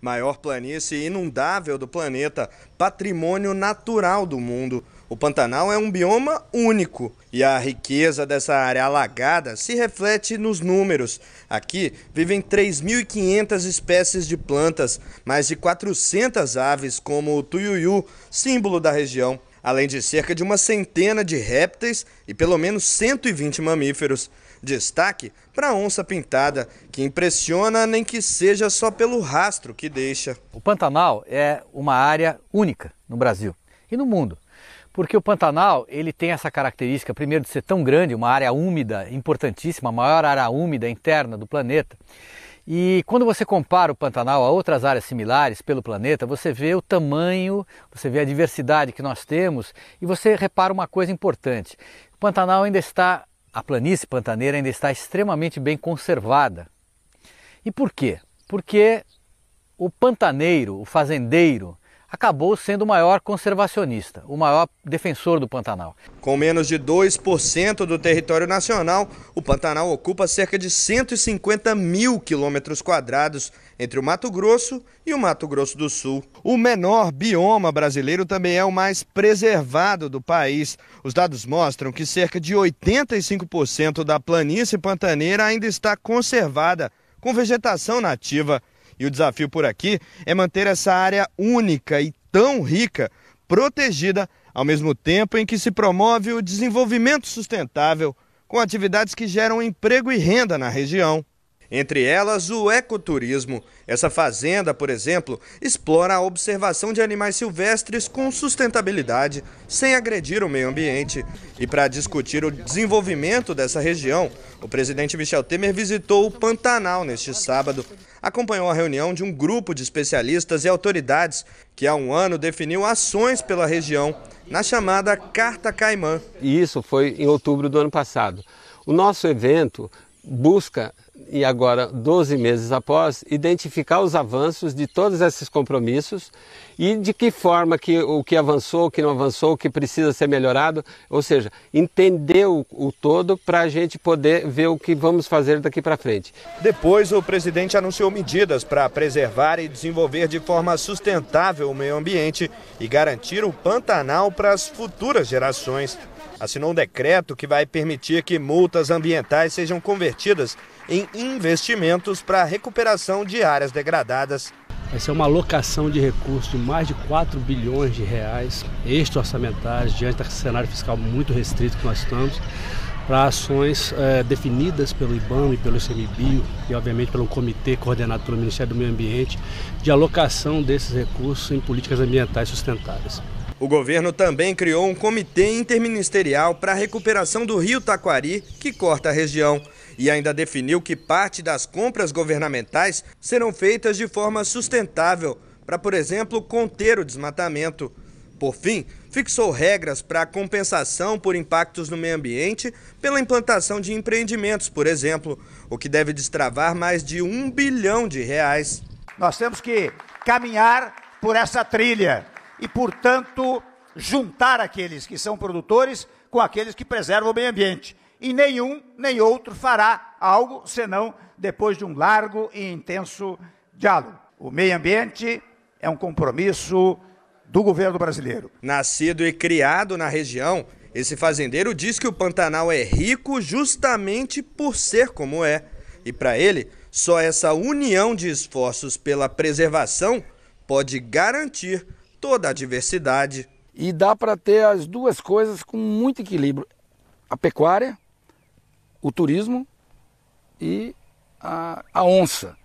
Maior planície inundável do planeta, patrimônio natural do mundo. O Pantanal é um bioma único e a riqueza dessa área alagada se reflete nos números. Aqui vivem 3.500 espécies de plantas, mais de 400 aves, como o tuiuiu, símbolo da região além de cerca de uma centena de répteis e pelo menos 120 mamíferos. Destaque para a onça pintada, que impressiona nem que seja só pelo rastro que deixa. O Pantanal é uma área única no Brasil e no mundo, porque o Pantanal ele tem essa característica, primeiro, de ser tão grande, uma área úmida importantíssima, a maior área úmida interna do planeta e quando você compara o Pantanal a outras áreas similares pelo planeta, você vê o tamanho, você vê a diversidade que nós temos e você repara uma coisa importante. O Pantanal ainda está, a planície pantaneira ainda está extremamente bem conservada. E por quê? Porque o pantaneiro, o fazendeiro, acabou sendo o maior conservacionista, o maior defensor do Pantanal. Com menos de 2% do território nacional, o Pantanal ocupa cerca de 150 mil quilômetros quadrados entre o Mato Grosso e o Mato Grosso do Sul. O menor bioma brasileiro também é o mais preservado do país. Os dados mostram que cerca de 85% da planície pantaneira ainda está conservada, com vegetação nativa e o desafio por aqui é manter essa área única e tão rica protegida, ao mesmo tempo em que se promove o desenvolvimento sustentável com atividades que geram emprego e renda na região. Entre elas, o ecoturismo. Essa fazenda, por exemplo, explora a observação de animais silvestres com sustentabilidade, sem agredir o meio ambiente. E para discutir o desenvolvimento dessa região, o presidente Michel Temer visitou o Pantanal neste sábado. Acompanhou a reunião de um grupo de especialistas e autoridades que há um ano definiu ações pela região na chamada Carta Caimã. E isso foi em outubro do ano passado. O nosso evento busca e agora 12 meses após, identificar os avanços de todos esses compromissos e de que forma que o que avançou, o que não avançou, o que precisa ser melhorado, ou seja, entender o, o todo para a gente poder ver o que vamos fazer daqui para frente. Depois, o presidente anunciou medidas para preservar e desenvolver de forma sustentável o meio ambiente e garantir o Pantanal para as futuras gerações assinou um decreto que vai permitir que multas ambientais sejam convertidas em investimentos para a recuperação de áreas degradadas. Essa é uma alocação de recursos de mais de 4 bilhões de reais extra-orçamentários, diante do cenário fiscal muito restrito que nós estamos, para ações é, definidas pelo IBAMA e pelo ICMBio e, obviamente, pelo comitê coordenado pelo Ministério do Meio Ambiente, de alocação desses recursos em políticas ambientais sustentáveis. O governo também criou um comitê interministerial para a recuperação do rio Taquari, que corta a região, e ainda definiu que parte das compras governamentais serão feitas de forma sustentável, para, por exemplo, conter o desmatamento. Por fim, fixou regras para a compensação por impactos no meio ambiente pela implantação de empreendimentos, por exemplo, o que deve destravar mais de um bilhão de reais. Nós temos que caminhar por essa trilha e, portanto, juntar aqueles que são produtores com aqueles que preservam o meio ambiente. E nenhum nem outro fará algo senão depois de um largo e intenso diálogo. O meio ambiente é um compromisso do governo brasileiro. Nascido e criado na região, esse fazendeiro diz que o Pantanal é rico justamente por ser como é. E para ele, só essa união de esforços pela preservação pode garantir toda a diversidade. E dá para ter as duas coisas com muito equilíbrio: a pecuária, o turismo e a, a onça.